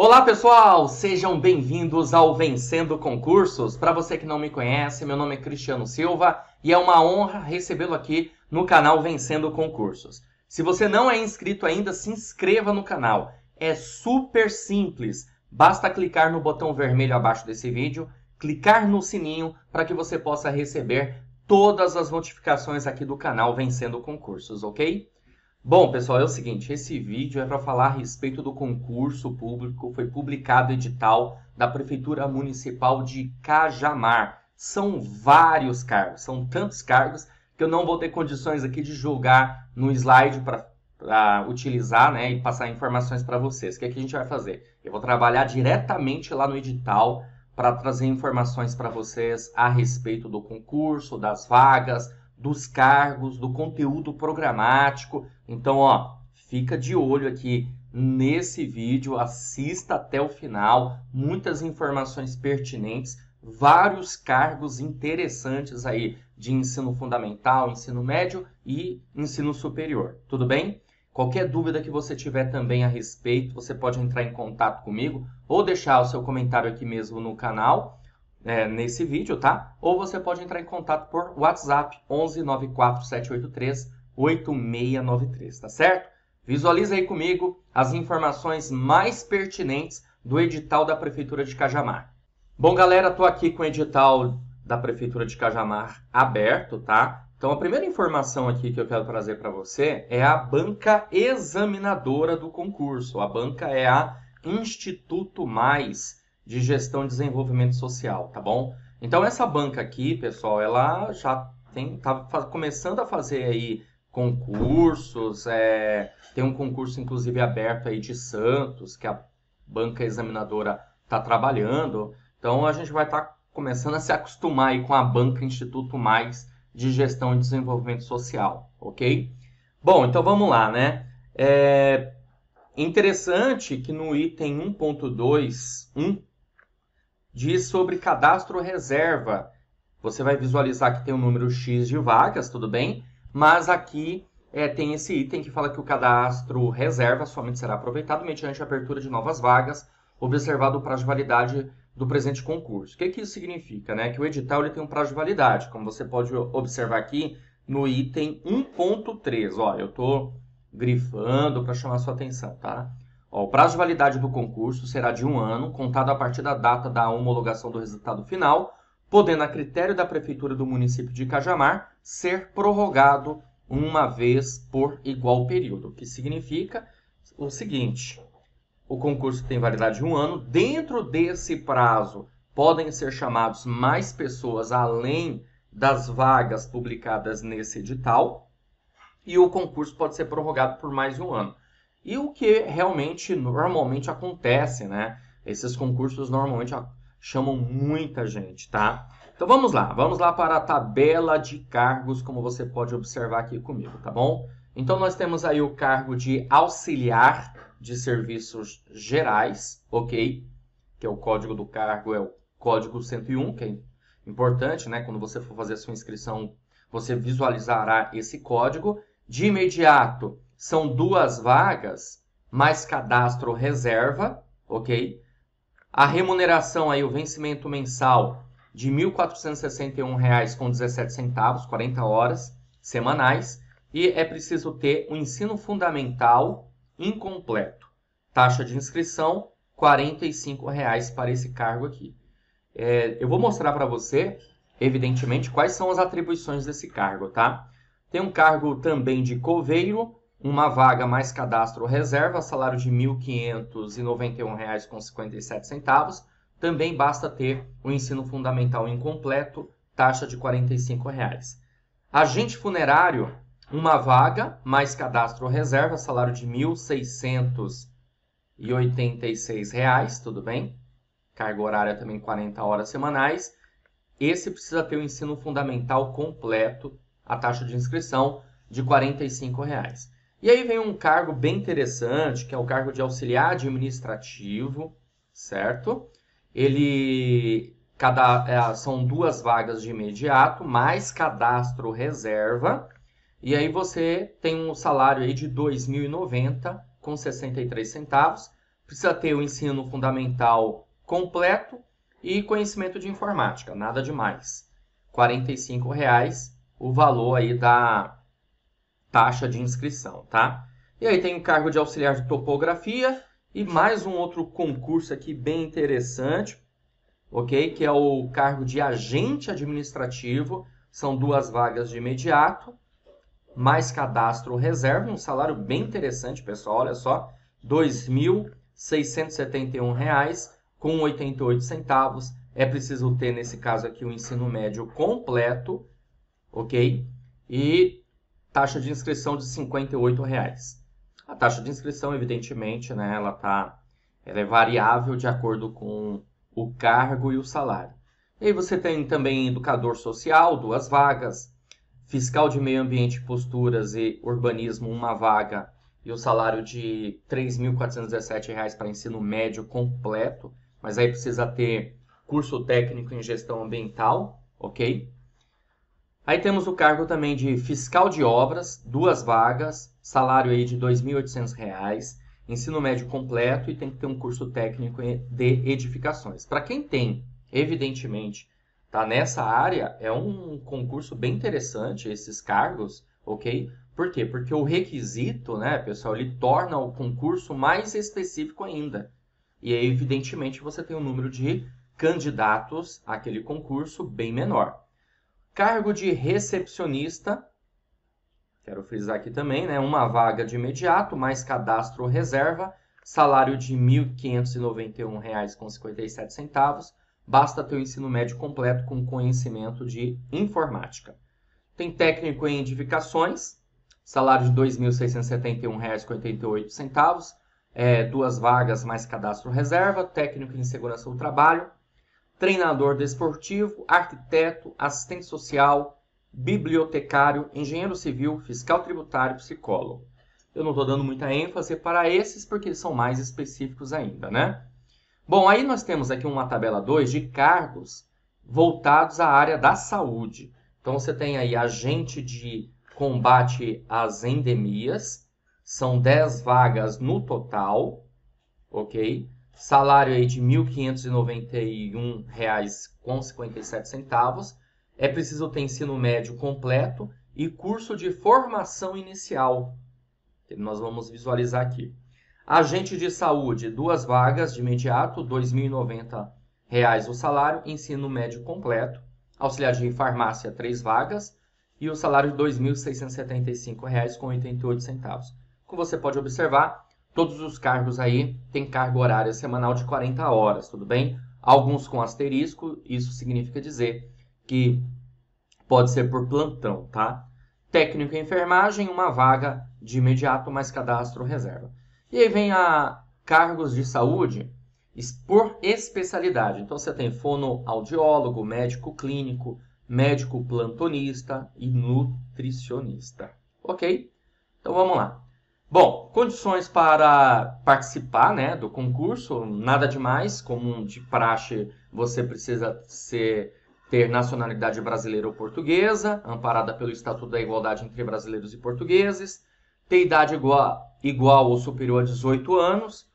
Olá pessoal, sejam bem-vindos ao Vencendo Concursos. Para você que não me conhece, meu nome é Cristiano Silva e é uma honra recebê-lo aqui no canal Vencendo Concursos. Se você não é inscrito ainda, se inscreva no canal. É super simples. Basta clicar no botão vermelho abaixo desse vídeo, clicar no sininho para que você possa receber todas as notificações aqui do canal Vencendo Concursos, ok? Bom, pessoal, é o seguinte, esse vídeo é para falar a respeito do concurso público, foi publicado edital da Prefeitura Municipal de Cajamar. São vários cargos, são tantos cargos que eu não vou ter condições aqui de julgar no slide para utilizar né, e passar informações para vocês. O que, é que a gente vai fazer? Eu vou trabalhar diretamente lá no edital para trazer informações para vocês a respeito do concurso, das vagas, dos cargos, do conteúdo programático. Então, ó, fica de olho aqui nesse vídeo, assista até o final, muitas informações pertinentes, vários cargos interessantes aí de ensino fundamental, ensino médio e ensino superior. Tudo bem? Qualquer dúvida que você tiver também a respeito, você pode entrar em contato comigo ou deixar o seu comentário aqui mesmo no canal é, nesse vídeo, tá? Ou você pode entrar em contato por WhatsApp 11 94 783 8693, tá certo? Visualize aí comigo as informações mais pertinentes do edital da Prefeitura de Cajamar. Bom, galera, tô aqui com o edital da Prefeitura de Cajamar aberto, tá? Então, a primeira informação aqui que eu quero trazer para você é a banca examinadora do concurso. A banca é a Instituto Mais, de Gestão e Desenvolvimento Social, tá bom? Então essa banca aqui, pessoal, ela já tem tá começando a fazer aí concursos, é, tem um concurso inclusive aberto aí de Santos, que a banca examinadora está trabalhando. Então a gente vai estar tá começando a se acostumar aí com a banca Instituto Mais de Gestão e Desenvolvimento Social, ok? Bom, então vamos lá, né? É interessante que no item 1.2.1 diz sobre cadastro reserva. Você vai visualizar que tem um número X de vagas, tudo bem? Mas aqui é, tem esse item que fala que o cadastro reserva somente será aproveitado mediante a abertura de novas vagas, observado o prazo de validade do presente concurso. O que, que isso significa? Né? Que o edital ele tem um prazo de validade, como você pode observar aqui no item 1.3. Ó, eu estou grifando para chamar sua atenção, tá? Ó, o prazo de validade do concurso será de um ano, contado a partir da data da homologação do resultado final, podendo, a critério da Prefeitura do município de Cajamar, ser prorrogado uma vez por igual período, o que significa o seguinte: o concurso tem validade de um ano, dentro desse prazo podem ser chamados mais pessoas além das vagas publicadas nesse edital, e o concurso pode ser prorrogado por mais um ano. E o que realmente normalmente acontece, né? Esses concursos normalmente chamam muita gente, tá? Então vamos lá, vamos lá para a tabela de cargos, como você pode observar aqui comigo, tá bom? Então nós temos aí o cargo de auxiliar de serviços gerais, ok? Que é o código do cargo, é o código 101, que é importante, né? Quando você for fazer a sua inscrição, você visualizará esse código. De imediato, são duas vagas, mais cadastro reserva, ok? A remuneração aí, o vencimento mensal de R$ 1.461,17, 40 horas semanais, e é preciso ter o um ensino fundamental incompleto. Taxa de inscrição, R$ 45,00 para esse cargo aqui. É, eu vou mostrar para você, evidentemente, quais são as atribuições desse cargo, tá? Tem um cargo também de coveiro, uma vaga mais cadastro reserva, salário de R$ 1.591,57. Também basta ter o ensino fundamental incompleto, taxa de R$ 45. Reais. Agente funerário, uma vaga mais cadastro reserva, salário de R$ 1.686, reais, tudo bem? Carga horária também 40 horas semanais. Esse precisa ter o ensino fundamental completo, a taxa de inscrição de R$ 45. Reais. E aí vem um cargo bem interessante, que é o cargo de auxiliar administrativo, certo? Ele cada, é, são duas vagas de imediato, mais cadastro reserva. E aí você tem um salário aí de 2.090 com 63 centavos. Precisa ter o ensino fundamental completo e conhecimento de informática, nada demais. R$ 45 reais, o valor aí da taxa de inscrição, tá? E aí tem o cargo de auxiliar de topografia e mais um outro concurso aqui bem interessante, ok? Que é o cargo de agente administrativo, são duas vagas de imediato, mais cadastro reserva, um salário bem interessante, pessoal, olha só, R$ 2.671,88. com centavos. É preciso ter, nesse caso aqui, o ensino médio completo, ok? E taxa de inscrição de R$ reais. A taxa de inscrição, evidentemente, né, ela, tá, ela é variável de acordo com o cargo e o salário. E aí você tem também educador social, duas vagas, fiscal de meio ambiente, posturas e urbanismo, uma vaga e o salário de R$ 3.417 para ensino médio completo, mas aí precisa ter curso técnico em gestão ambiental, ok? Aí temos o cargo também de fiscal de obras, duas vagas, salário aí de R$ 2.800, ensino médio completo e tem que ter um curso técnico de edificações. Para quem tem, evidentemente, tá nessa área, é um concurso bem interessante esses cargos, ok? Por quê? Porque o requisito, né, pessoal, ele torna o concurso mais específico ainda. E aí, evidentemente, você tem um número de candidatos àquele concurso bem menor. Cargo de recepcionista, quero frisar aqui também, né? Uma vaga de imediato, mais cadastro ou reserva, salário de R$ 1.591,57. Basta ter o ensino médio completo com conhecimento de informática. Tem técnico em edificações, salário de R$ 2.671,88, é, duas vagas mais cadastro reserva, técnico em segurança do trabalho, treinador desportivo, arquiteto, assistente social, bibliotecário, engenheiro civil, fiscal tributário, psicólogo. Eu não estou dando muita ênfase para esses porque eles são mais específicos ainda, né? Bom, aí nós temos aqui uma tabela 2 de cargos voltados à área da saúde. Então você tem aí agente de combate às endemias, são 10 vagas no total, ok? salário aí de R$ 1.591,57. É preciso ter ensino médio completo e curso de formação inicial, que nós vamos visualizar aqui. Agente de saúde, duas vagas de imediato, R$ 2.090 o salário, ensino médio completo. Auxiliar de farmácia, três vagas e o salário de R$ 2.675,88. Como você pode observar, Todos os cargos aí têm cargo horária semanal de 40 horas, tudo bem? Alguns com asterisco, isso significa dizer que pode ser por plantão, tá? Técnico em enfermagem, uma vaga de imediato, mas cadastro reserva. E aí vem a cargos de saúde por especialidade. Então você tem fonoaudiólogo, médico clínico, médico plantonista e nutricionista. Ok? Então vamos lá. Bom, condições para participar né, do concurso, nada demais, como de praxe você precisa ser, ter nacionalidade brasileira ou portuguesa, amparada pelo Estatuto da Igualdade entre Brasileiros e Portugueses, ter idade igual, igual ou superior a 18 anos,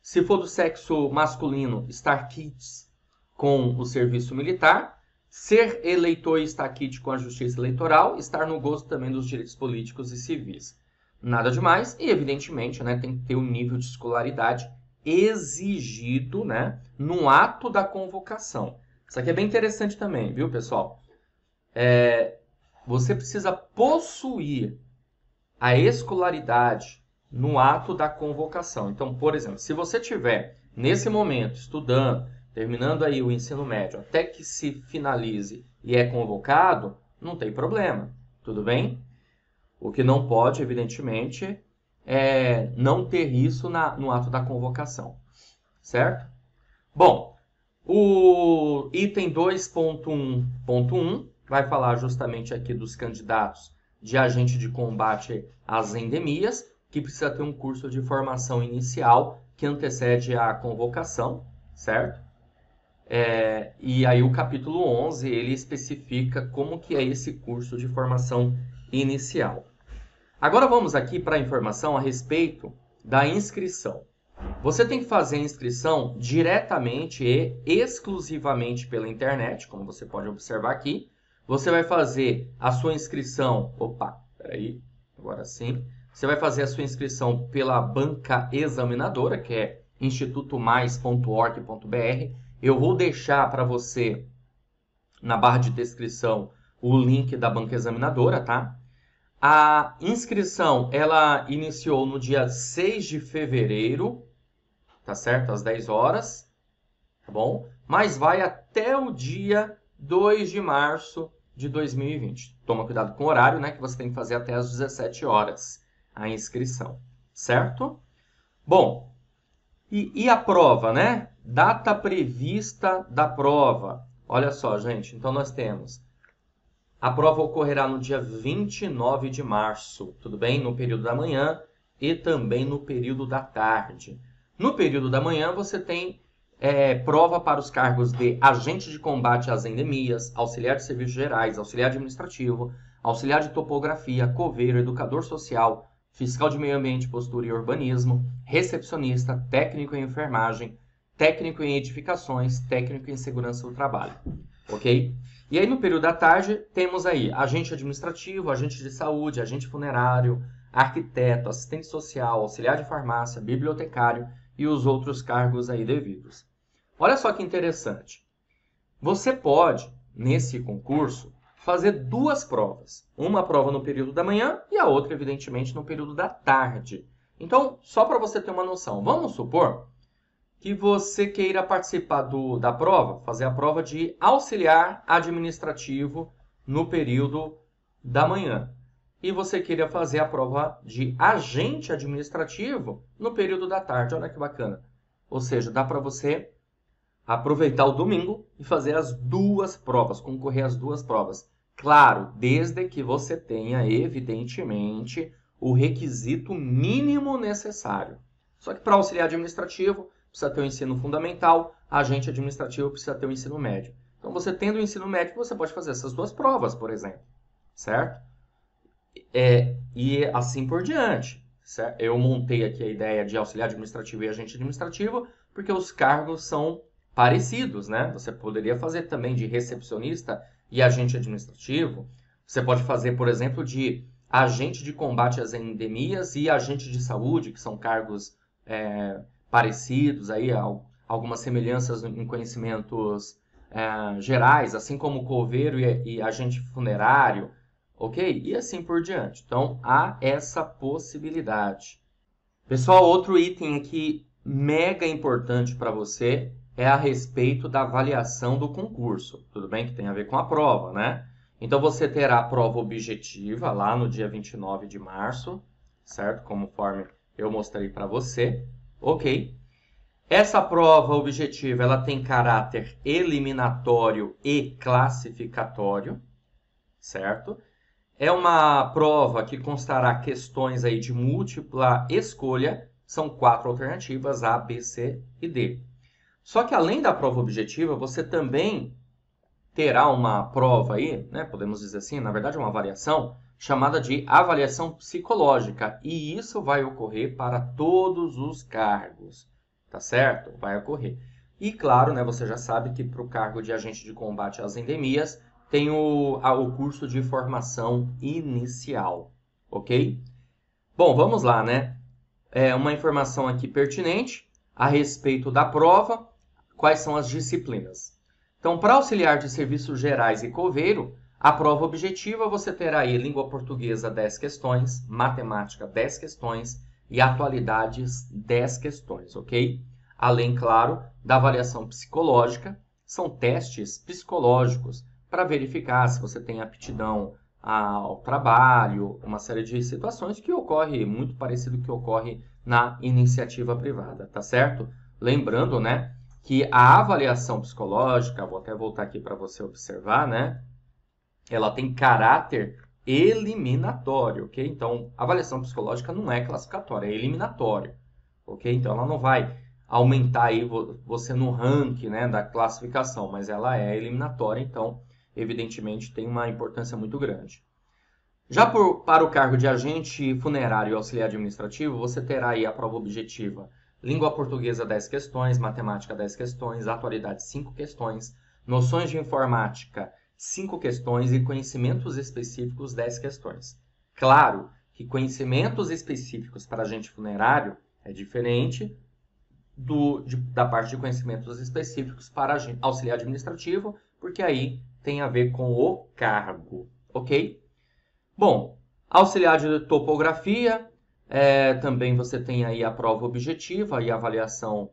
se for do sexo masculino, estar kits com o serviço militar, ser eleitor e estar kit com a justiça eleitoral, estar no gosto também dos direitos políticos e civis. Nada uhum. demais, e evidentemente né, tem que ter o nível de escolaridade exigido né, no ato da convocação. Isso aqui é bem interessante também, viu, pessoal? É, você precisa possuir a escolaridade no ato da convocação. Então, por exemplo, se você tiver nesse momento estudando, terminando aí o ensino médio, até que se finalize e é convocado, não tem problema, tudo bem? O que não pode, evidentemente, é não ter isso na, no ato da convocação, certo? Bom, o item 2.1.1 vai falar justamente aqui dos candidatos de agente de combate às endemias, que precisa ter um curso de formação inicial que antecede a convocação, certo? É, e aí o capítulo 11, ele especifica como que é esse curso de formação inicial. Agora vamos aqui para a informação a respeito da inscrição. Você tem que fazer a inscrição diretamente e exclusivamente pela internet, como você pode observar aqui. Você vai fazer a sua inscrição, opa, peraí, agora sim. Você vai fazer a sua inscrição pela banca examinadora, que é institutomais.org.br. Eu vou deixar para você na barra de descrição o link da banca examinadora, tá? A inscrição ela iniciou no dia 6 de fevereiro, tá certo? Às 10 horas, tá bom? Mas vai até o dia 2 de março de 2020. Toma cuidado com o horário, né? Que você tem que fazer até às 17 horas a inscrição, certo? Bom, e, e a prova, né? Data prevista da prova. Olha só, gente. Então, nós temos a prova ocorrerá no dia 29 de março, tudo bem? No período da manhã e também no período da tarde. No período da manhã, você tem é, prova para os cargos de agente de combate às endemias, auxiliar de serviços gerais, auxiliar administrativo, auxiliar de topografia, coveiro, educador social, fiscal de meio ambiente, postura e urbanismo, recepcionista, técnico em enfermagem, técnico em edificações, técnico em segurança do trabalho, ok? E aí, no período da tarde, temos aí agente administrativo, agente de saúde, agente funerário, arquiteto, assistente social, auxiliar de farmácia, bibliotecário e os outros cargos aí devidos. Olha só que interessante. Você pode, nesse concurso, fazer duas provas. Uma prova no período da manhã e a outra, evidentemente, no período da tarde. Então, só para você ter uma noção, vamos supor que você queira participar do, da prova, fazer a prova de auxiliar administrativo no período da manhã. E você queira fazer a prova de agente administrativo no período da tarde. Olha que bacana. Ou seja, dá para você aproveitar o domingo e fazer as duas provas, concorrer às duas provas. Claro, desde que você tenha, evidentemente, o requisito mínimo necessário. Só que para auxiliar administrativo, precisa ter o ensino fundamental, agente administrativo precisa ter o ensino médio. Então, você tendo o ensino médio, você pode fazer essas duas provas, por exemplo, certo? É, e assim por diante. Certo? Eu montei aqui a ideia de auxiliar administrativo e agente administrativo, porque os cargos são parecidos, né? Você poderia fazer também de recepcionista e agente administrativo. Você pode fazer, por exemplo, de agente de combate às endemias e agente de saúde, que são cargos é, parecidos, aí, algumas semelhanças em conhecimentos é, gerais, assim como coveiro e, e agente funerário, ok? E assim por diante. Então, há essa possibilidade. Pessoal, outro item aqui mega importante para você é a respeito da avaliação do concurso. Tudo bem que tem a ver com a prova, né? Então você terá a prova objetiva lá no dia 29 de março, certo? Conforme eu mostrei para você. Ok. Essa prova objetiva ela tem caráter eliminatório e classificatório, certo? É uma prova que constará questões aí de múltipla escolha, são quatro alternativas A, B, C e D. Só que além da prova objetiva, você também terá uma prova aí, né? Podemos dizer assim, na verdade é uma variação chamada de avaliação psicológica, e isso vai ocorrer para todos os cargos, tá certo? Vai ocorrer. E claro, né, você já sabe que para o cargo de agente de combate às endemias tem o, a, o curso de formação inicial, ok? Bom, vamos lá, né? É uma informação aqui pertinente a respeito da prova, quais são as disciplinas. Então, para auxiliar de serviços gerais e coveiro, a prova objetiva você terá aí língua portuguesa 10 questões, matemática 10 questões e atualidades 10 questões, ok? Além, claro, da avaliação psicológica, são testes psicológicos para verificar se você tem aptidão ao trabalho, uma série de situações que ocorre muito parecido com o que ocorre na iniciativa privada, tá certo? Lembrando, né, que a avaliação psicológica, vou até voltar aqui para você observar, né, ela tem caráter eliminatório, ok? Então, avaliação psicológica não é classificatória, é eliminatória, ok? Então, ela não vai aumentar aí você no ranking né, da classificação, mas ela é eliminatória, então, evidentemente, tem uma importância muito grande. Já por, para o cargo de agente funerário e auxiliar administrativo, você terá aí a prova objetiva língua portuguesa 10 questões, matemática 10 questões, atualidade 5 questões, noções de informática cinco questões e conhecimentos específicos, dez questões. Claro que conhecimentos específicos para agente funerário é diferente do, de, da parte de conhecimentos específicos para auxiliar administrativo, porque aí tem a ver com o cargo, ok? Bom, auxiliar de topografia, é, também você tem aí a prova objetiva e avaliação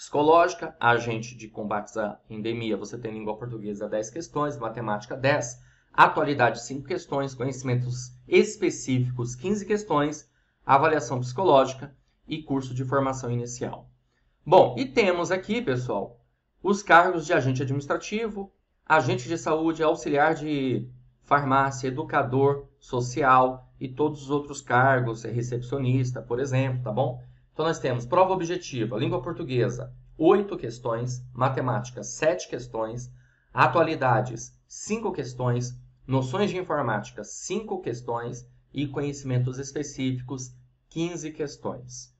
psicológica, agente de combate à endemia, você tem língua portuguesa 10 questões, matemática 10, atualidade 5 questões, conhecimentos específicos 15 questões, avaliação psicológica e curso de formação inicial. Bom, e temos aqui, pessoal, os cargos de agente administrativo, agente de saúde, auxiliar de farmácia, educador social e todos os outros cargos, é recepcionista, por exemplo, tá bom? Então, nós temos prova objetiva, língua portuguesa, oito questões, matemática, sete questões, atualidades, cinco questões, noções de informática, cinco questões e conhecimentos específicos, 15 questões.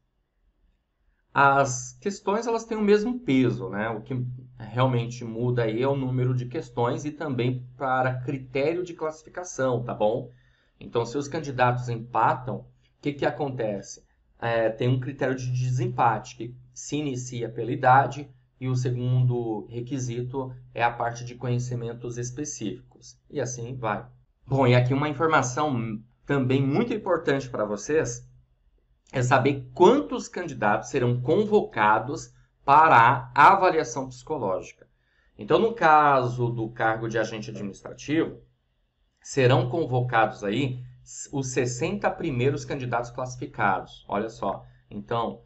As questões elas têm o mesmo peso, né? O que realmente muda aí é o número de questões e também para critério de classificação, tá bom? Então, se os candidatos empatam, o que, que acontece? é, tem um critério de desempate que se inicia pela idade e o segundo requisito é a parte de conhecimentos específicos. E assim vai. Bom, e aqui uma informação também muito importante para vocês é saber quantos candidatos serão convocados para a avaliação psicológica. Então, no caso do cargo de agente administrativo, serão convocados aí os 60 primeiros candidatos classificados. Olha só. Então,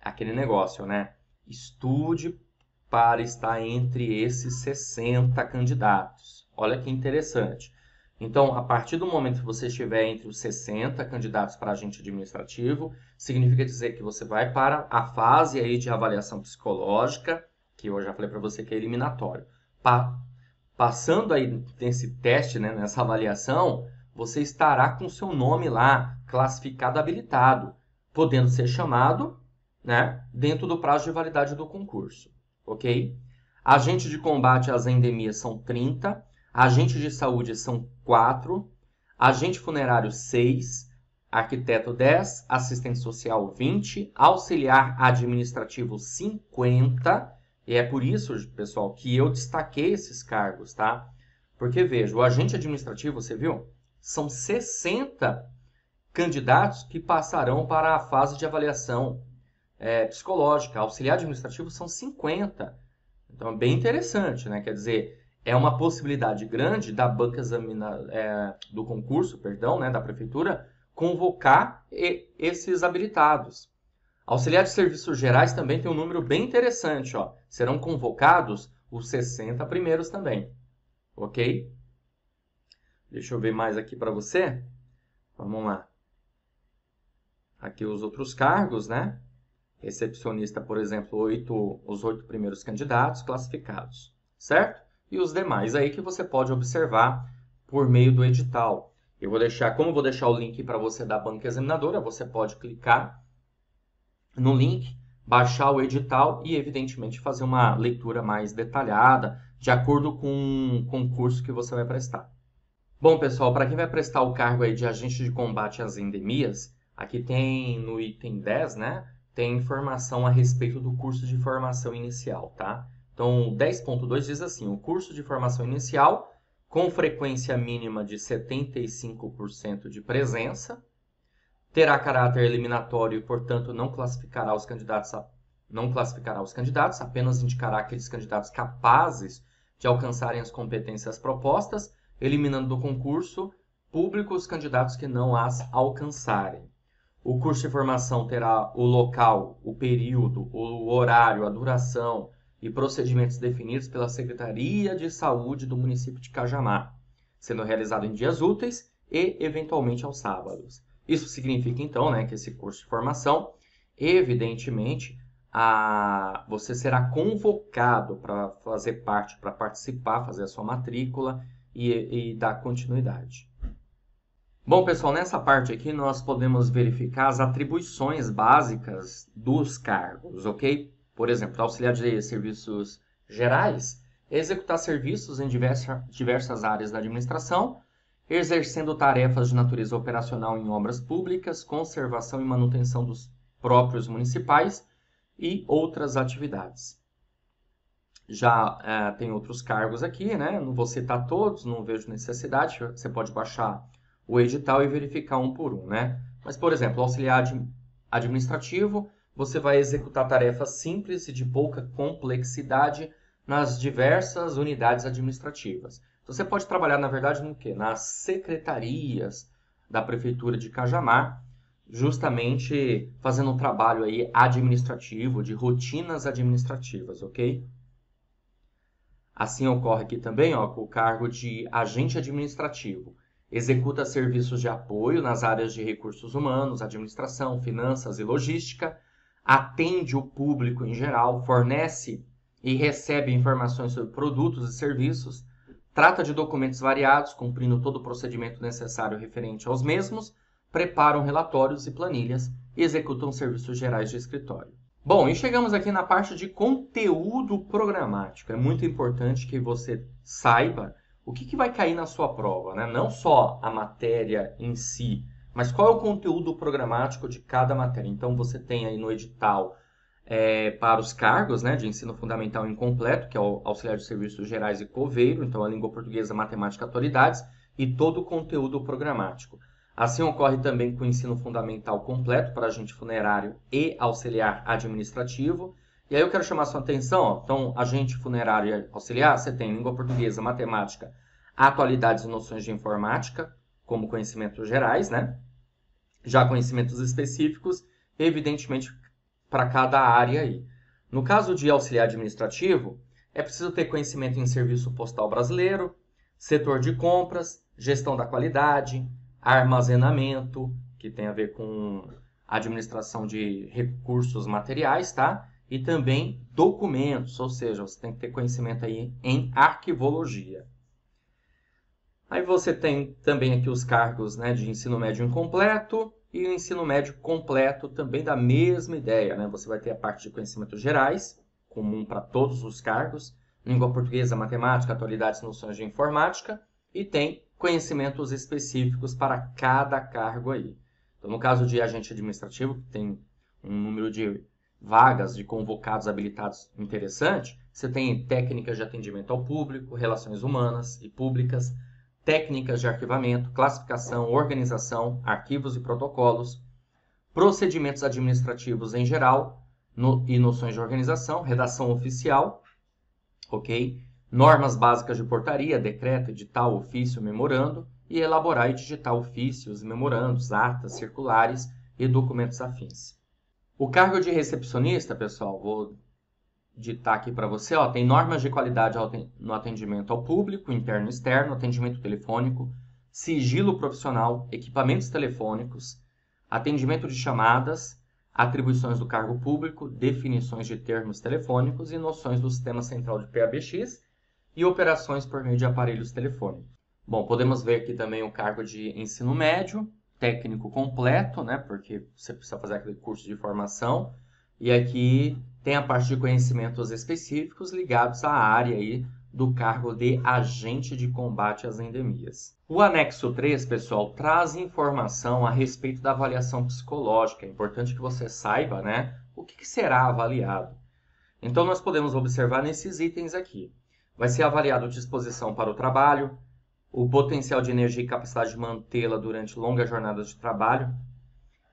aquele negócio, né? Estude para estar entre esses 60 candidatos. Olha que interessante. Então, a partir do momento que você estiver entre os 60 candidatos para agente administrativo, significa dizer que você vai para a fase aí de avaliação psicológica, que eu já falei para você que é eliminatório. Pa passando aí nesse teste, né, nessa avaliação, você estará com seu nome lá, classificado habilitado, podendo ser chamado né, dentro do prazo de validade do concurso, ok? Agente de combate às endemias são 30, agente de saúde são 4, agente funerário 6, arquiteto 10, assistente social 20, auxiliar administrativo 50, e é por isso, pessoal, que eu destaquei esses cargos, tá? Porque veja, o agente administrativo, você viu? são 60 candidatos que passarão para a fase de avaliação é, psicológica. Auxiliar administrativo são 50. Então é bem interessante, né? Quer dizer, é uma possibilidade grande da banca examina, é, do concurso, perdão, né, da prefeitura, convocar e, esses habilitados. Auxiliar de serviços gerais também tem um número bem interessante, ó. Serão convocados os 60 primeiros também. OK? Deixa eu ver mais aqui para você. Vamos lá. Aqui os outros cargos, né? Recepcionista, por exemplo, oito, os oito primeiros candidatos classificados, certo? E os demais aí que você pode observar por meio do edital. Eu vou deixar, como eu vou deixar o link para você da banca examinadora, você pode clicar no link, baixar o edital e, evidentemente, fazer uma leitura mais detalhada, de acordo com, o concurso que você vai prestar. Bom, pessoal, para quem vai prestar o cargo aí de agente de combate às endemias, aqui tem no item 10, né? Tem informação a respeito do curso de formação inicial, tá? Então, 10.2 diz assim: o curso de formação inicial com frequência mínima de 75% de presença, terá caráter eliminatório e, portanto, não classificará os candidatos a, não classificará os candidatos, apenas indicará aqueles candidatos capazes de alcançarem as competências propostas eliminando do concurso público os candidatos que não as alcançarem. O curso de formação terá o local, o período, o horário, a duração e procedimentos definidos pela Secretaria de Saúde do município de Cajamar, sendo realizado em dias úteis e eventualmente aos sábados. Isso significa então, né, que esse curso de formação, evidentemente, a... você será convocado para fazer parte, para participar, fazer a sua matrícula e, e dar continuidade. Bom, pessoal, nessa parte aqui nós podemos verificar as atribuições básicas dos cargos, ok? Por exemplo, auxiliar de serviços gerais é executar serviços em diversas áreas da administração, exercendo tarefas de natureza operacional em obras públicas, conservação e manutenção dos próprios municipais e outras atividades já uh, tem outros cargos aqui, né? Não vou citar todos, não vejo necessidade. Você pode baixar o edital e verificar um por um, né? Mas, por exemplo, auxiliar administrativo, você vai executar tarefas simples e de pouca complexidade nas diversas unidades administrativas. Então, você pode trabalhar, na verdade, no quê? Nas secretarias da Prefeitura de Cajamar, justamente fazendo um trabalho aí administrativo, de rotinas administrativas, ok? Assim ocorre aqui também ó, com o cargo de agente administrativo. Executa serviços de apoio nas áreas de recursos humanos, administração, finanças e logística, atende o público em geral, fornece e recebe informações sobre produtos e serviços, trata de documentos variados, cumprindo todo o procedimento necessário referente aos mesmos, preparam relatórios e planilhas e executam serviços gerais de escritório. Bom, e chegamos aqui na parte de conteúdo programático. É muito importante que você saiba o que, que vai cair na sua prova, né? não só a matéria em si, mas qual é o conteúdo programático de cada matéria. Então, você tem aí no edital é, para os cargos né, de ensino fundamental incompleto, que é o auxiliar de serviços gerais e coveiro, então a língua portuguesa, matemática, atualidades, e todo o conteúdo programático. Assim ocorre também com o ensino fundamental completo para agente funerário e auxiliar administrativo. E aí eu quero chamar sua atenção, ó. então agente funerário e auxiliar, você tem língua portuguesa, matemática, atualidades e noções de informática, como conhecimentos gerais, né? Já conhecimentos específicos, evidentemente, para cada área aí. No caso de auxiliar administrativo, é preciso ter conhecimento em serviço postal brasileiro, setor de compras, gestão da qualidade, armazenamento, que tem a ver com administração de recursos materiais, tá? E também documentos, ou seja, você tem que ter conhecimento aí em arquivologia. Aí você tem também aqui os cargos né, de ensino médio incompleto e o ensino médio completo também da mesma ideia. Né? Você vai ter a parte de conhecimentos gerais, comum para todos os cargos, língua portuguesa, matemática, atualidades, noções de informática, e tem conhecimentos específicos para cada cargo aí. Então, no caso de agente administrativo, que tem um número de vagas de convocados habilitados interessante, você tem técnicas de atendimento ao público, relações humanas e públicas, técnicas de arquivamento, classificação, organização, arquivos e protocolos, procedimentos administrativos em geral no, e noções de organização, redação oficial, ok? normas básicas de portaria, decreto, edital, ofício, memorando e elaborar e digitar ofícios, memorandos, atas, circulares e documentos afins. O cargo de recepcionista, pessoal, vou ditar aqui para você, ó, tem normas de qualidade no atendimento ao público, interno e externo, atendimento telefônico, sigilo profissional, equipamentos telefônicos, atendimento de chamadas, atribuições do cargo público, definições de termos telefônicos e noções do Sistema Central de PABX e operações por meio de aparelhos telefônicos. Bom, podemos ver aqui também o cargo de ensino médio, técnico completo, né, porque você precisa fazer aquele curso de formação, e aqui tem a parte de conhecimentos específicos ligados à área aí do cargo de agente de combate às endemias. O anexo 3, pessoal, traz informação a respeito da avaliação psicológica. É importante que você saiba, né, o que será avaliado. Então, nós podemos observar nesses itens aqui. Vai ser avaliado disposição para o trabalho, o potencial de energia e capacidade de mantê-la durante longas jornadas de trabalho,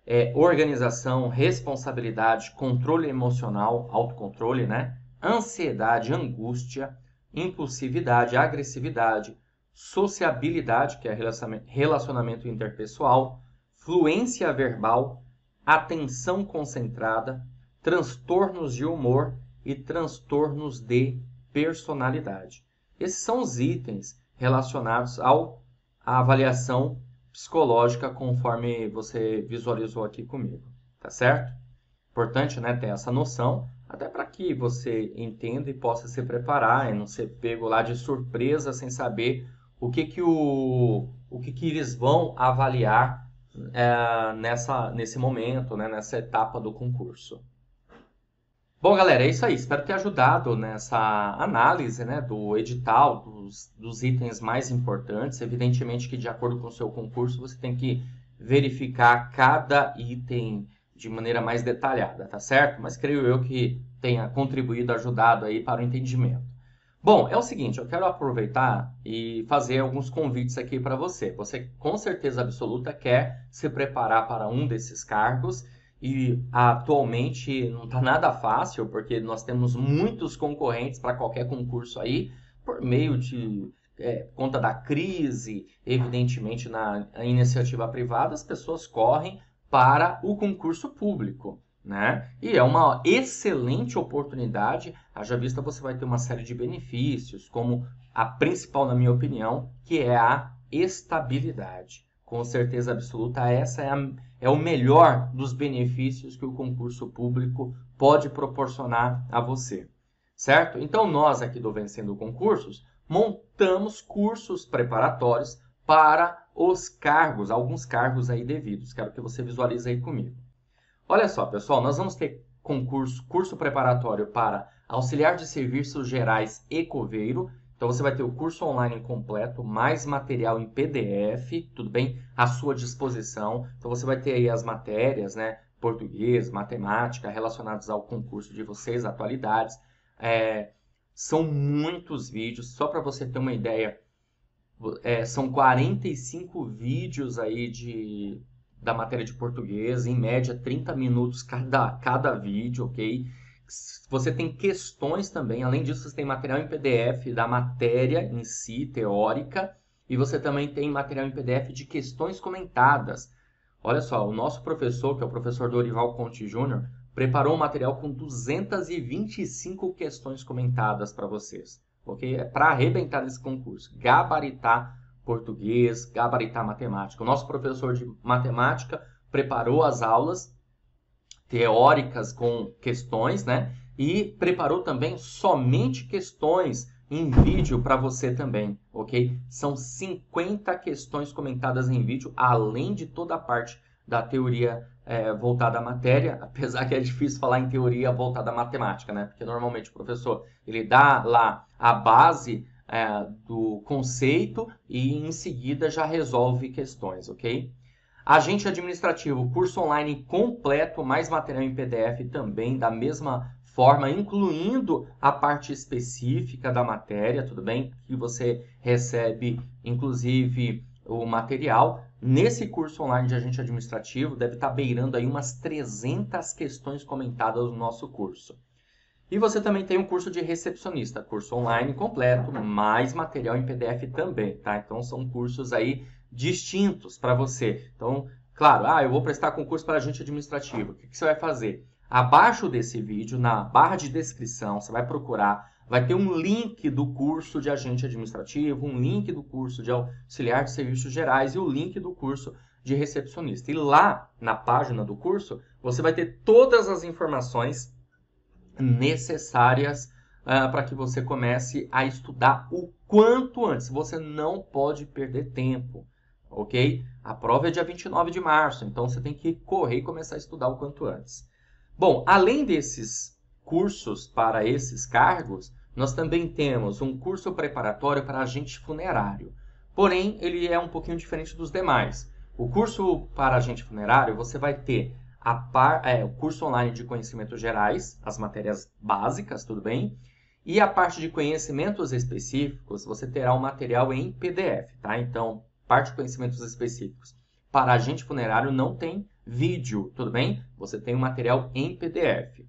é, organização, responsabilidade, controle emocional, autocontrole, né? ansiedade, angústia, impulsividade, agressividade, sociabilidade, que é relacionamento interpessoal, fluência verbal, atenção concentrada, transtornos de humor e transtornos de personalidade. Esses são os itens relacionados ao, à avaliação psicológica, conforme você visualizou aqui comigo, tá certo? Importante né, ter essa noção, até para que você entenda e possa se preparar e não ser pego lá de surpresa sem saber o que, que, o, o que, que eles vão avaliar é, nessa, nesse momento, né, nessa etapa do concurso. Bom, galera, é isso aí. Espero ter ajudado nessa análise né, do edital, dos, dos itens mais importantes. Evidentemente que, de acordo com o seu concurso, você tem que verificar cada item de maneira mais detalhada, tá certo? Mas creio eu que tenha contribuído, ajudado aí para o entendimento. Bom, é o seguinte, eu quero aproveitar e fazer alguns convites aqui para você. Você, com certeza absoluta, quer se preparar para um desses cargos e atualmente não está nada fácil, porque nós temos muitos concorrentes para qualquer concurso aí, por meio de é, conta da crise, evidentemente na iniciativa privada, as pessoas correm para o concurso público. Né? E é uma excelente oportunidade, haja vista você vai ter uma série de benefícios, como a principal, na minha opinião, que é a estabilidade. Com certeza absoluta, essa é a é o melhor dos benefícios que o concurso público pode proporcionar a você, certo? Então, nós aqui do Vencendo Concursos montamos cursos preparatórios para os cargos, alguns cargos aí devidos. Quero que você visualize aí comigo. Olha só, pessoal, nós vamos ter concurso, curso preparatório para auxiliar de serviços gerais e coveiro então você vai ter o curso online completo, mais material em PDF, tudo bem? À sua disposição. Então você vai ter aí as matérias, né? Português, matemática, relacionadas ao concurso de vocês, atualidades. É, são muitos vídeos, só para você ter uma ideia, é, são 45 vídeos aí de, da matéria de português, em média 30 minutos cada, cada vídeo, ok? Você tem questões também, além disso, você tem material em PDF da matéria em si, teórica, e você também tem material em PDF de questões comentadas. Olha só, o nosso professor, que é o professor Dorival Conte Júnior, preparou um material com 225 questões comentadas para vocês, ok? É para arrebentar nesse concurso, gabaritar português, gabaritar matemática. O nosso professor de matemática preparou as aulas teóricas com questões, né? E preparou também somente questões em vídeo para você também, ok? São 50 questões comentadas em vídeo, além de toda a parte da teoria é, voltada à matéria, apesar que é difícil falar em teoria voltada à matemática, né? Porque normalmente o professor ele dá lá a base é, do conceito e em seguida já resolve questões, ok? Agente administrativo, curso online completo, mais material em PDF também, da mesma forma, incluindo a parte específica da matéria, tudo bem? Que você recebe, inclusive, o material. Nesse curso online de agente administrativo, deve estar tá beirando aí umas 300 questões comentadas no nosso curso. E você também tem um curso de recepcionista, curso online completo, mais material em PDF também, tá? Então são cursos aí distintos para você. Então, claro, ah, eu vou prestar concurso para agente administrativo. O que, que você vai fazer? Abaixo desse vídeo, na barra de descrição, você vai procurar vai ter um link do curso de agente administrativo, um link do curso de auxiliar de serviços gerais e o link do curso de recepcionista. E lá na página do curso, você vai ter todas as informações necessárias uh, ah, para que você comece a estudar o quanto antes. Você não pode perder tempo ok? A prova é dia 29 de março, então você tem que correr e começar a estudar o quanto antes. Bom, além desses cursos para esses cargos, nós também temos um curso preparatório para agente funerário. Porém, ele é um pouquinho diferente dos demais. O curso para agente funerário, você vai ter par, é, o curso online de conhecimentos gerais, as matérias básicas, tudo bem? E a parte de conhecimentos específicos, você terá o um material em PDF, tá? Então, parte de conhecimentos específicos. Para agente funerário não tem vídeo, tudo bem? Você tem o material em PDF.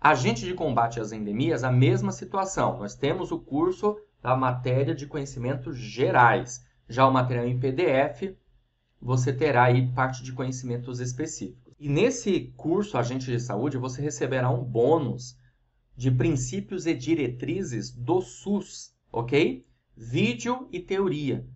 Agente de combate às endemias, a mesma situação. Nós temos o curso da matéria de conhecimentos gerais. Já o material em PDF, você terá aí parte de conhecimentos específicos. E nesse curso Agente de Saúde, você receberá um bônus de princípios e diretrizes do SUS, ok? Vídeo e teoria.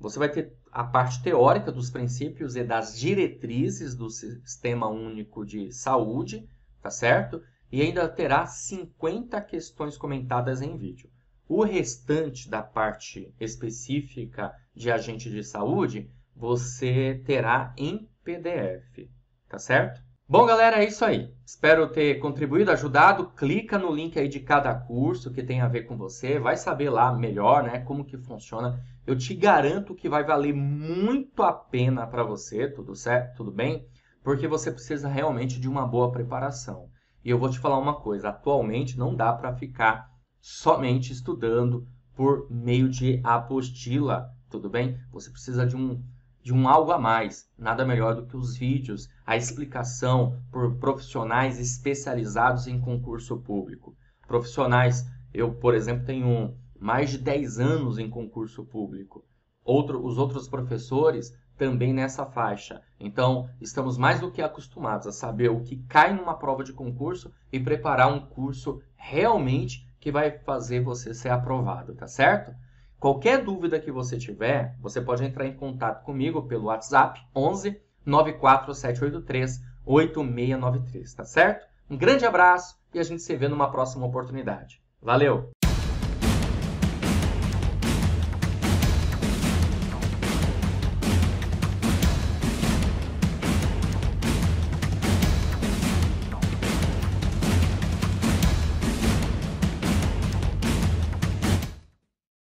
Você vai ter a parte teórica dos princípios e das diretrizes do Sistema Único de Saúde, tá certo? E ainda terá 50 questões comentadas em vídeo. O restante da parte específica de agente de saúde você terá em PDF, tá certo? Bom, galera, é isso aí. Espero ter contribuído, ajudado. Clica no link aí de cada curso que tem a ver com você, vai saber lá melhor, né, como que funciona eu te garanto que vai valer muito a pena para você, tudo certo? Tudo bem? Porque você precisa realmente de uma boa preparação. E eu vou te falar uma coisa, atualmente não dá para ficar somente estudando por meio de apostila, tudo bem? Você precisa de um de um algo a mais, nada melhor do que os vídeos, a explicação por profissionais especializados em concurso público. Profissionais, eu, por exemplo, tenho um mais de 10 anos em concurso público. Outro, os outros professores também nessa faixa. Então, estamos mais do que acostumados a saber o que cai numa prova de concurso e preparar um curso realmente que vai fazer você ser aprovado, tá certo? Qualquer dúvida que você tiver, você pode entrar em contato comigo pelo WhatsApp 11 94783 8693, tá certo? Um grande abraço e a gente se vê numa próxima oportunidade. Valeu!